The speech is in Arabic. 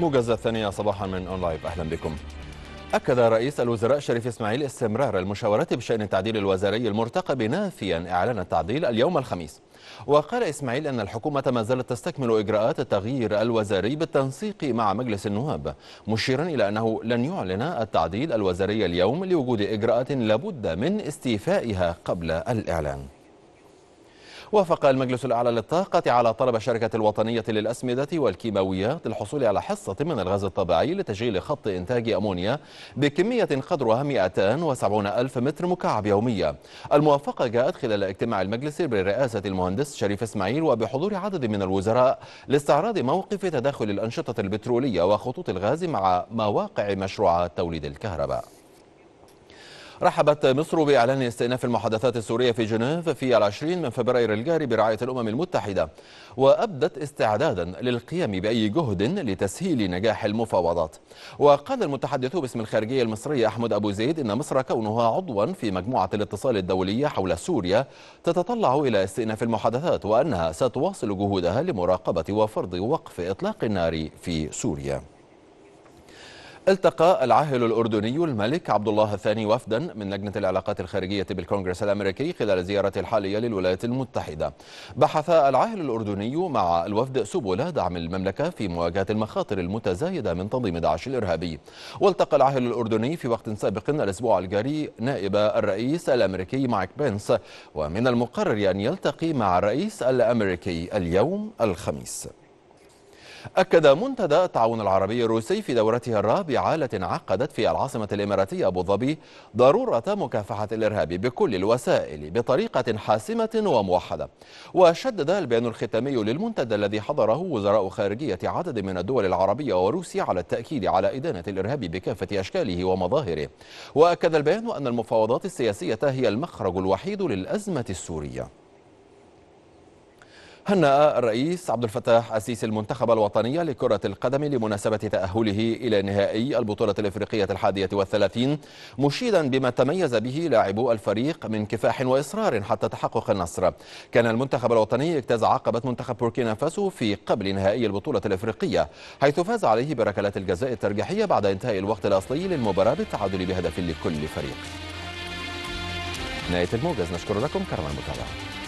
موجز الثانية صباحا من أون لايف أهلا بكم أكد رئيس الوزراء شريف إسماعيل استمرار المشاورات بشأن التعديل الوزاري المرتقب نافيا إعلان التعديل اليوم الخميس وقال إسماعيل أن الحكومة ما زالت تستكمل إجراءات التغيير الوزاري بالتنسيق مع مجلس النواب مشيرا إلى أنه لن يعلن التعديل الوزاري اليوم لوجود إجراءات لابد من استيفائها قبل الإعلان وافق المجلس الأعلى للطاقة على طلب الشركة الوطنية للأسمدة والكيماويات للحصول على حصة من الغاز الطبيعي لتشغيل خط إنتاج أمونيا بكمية قدرها 270 ألف متر مكعب يوميا الموافقة جاءت خلال اجتماع المجلس برئاسة المهندس شريف إسماعيل وبحضور عدد من الوزراء لاستعراض موقف تداخل الأنشطة البترولية وخطوط الغاز مع مواقع مشروعات توليد الكهرباء رحبت مصر بإعلان استئناف المحادثات السورية في جنيف في العشرين من فبراير الجاري برعاية الأمم المتحدة وأبدت استعدادا للقيام بأي جهد لتسهيل نجاح المفاوضات وقال المتحدث باسم الخارجية المصرية أحمد أبو زيد إن مصر كونها عضوا في مجموعة الاتصال الدولية حول سوريا تتطلع إلى استئناف المحادثات وأنها ستواصل جهودها لمراقبة وفرض وقف إطلاق النار في سوريا التقى العاهل الأردني الملك عبد الله الثاني وفدا من لجنة العلاقات الخارجية بالكونغرس الأمريكي خلال زيارته الحالية للولايات المتحدة بحث العاهل الأردني مع الوفد سبل دعم المملكة في مواجهة المخاطر المتزايدة من تنظيم داعش الإرهابي والتقى العاهل الأردني في وقت سابق الأسبوع الجاري نائب الرئيس الأمريكي مايك بينس ومن المقرر أن يلتقي مع الرئيس الأمريكي اليوم الخميس أكد منتدى التعاون العربي الروسي في دورته الرابعة التي انعقدت في العاصمة الإماراتية أبو ظبي ضرورة مكافحة الإرهاب بكل الوسائل بطريقة حاسمة وموحدة وشدد البيان الختامي للمنتدى الذي حضره وزراء خارجية عدد من الدول العربية وروسيا على التأكيد على إدانة الإرهاب بكافة أشكاله ومظاهره وأكد البيان أن المفاوضات السياسية هي المخرج الوحيد للأزمة السورية هنأ الرئيس عبد الفتاح السيسي المنتخب الوطني لكرة القدم لمناسبة تأهله إلى نهائي البطولة الإفريقية الحادية والثلاثين مشيدا بما تميز به لاعبو الفريق من كفاح وإصرار حتى تحقق النصر كان المنتخب الوطني اجتاز عقبة منتخب بوركينا فاسو في قبل نهائي البطولة الإفريقية حيث فاز عليه بركلات الجزاء الترجيحية بعد انتهاء الوقت الأصلي للمباراة بالتعادل بهدف لكل فريق نهاية الموجز نشكر لكم كرم المتابعة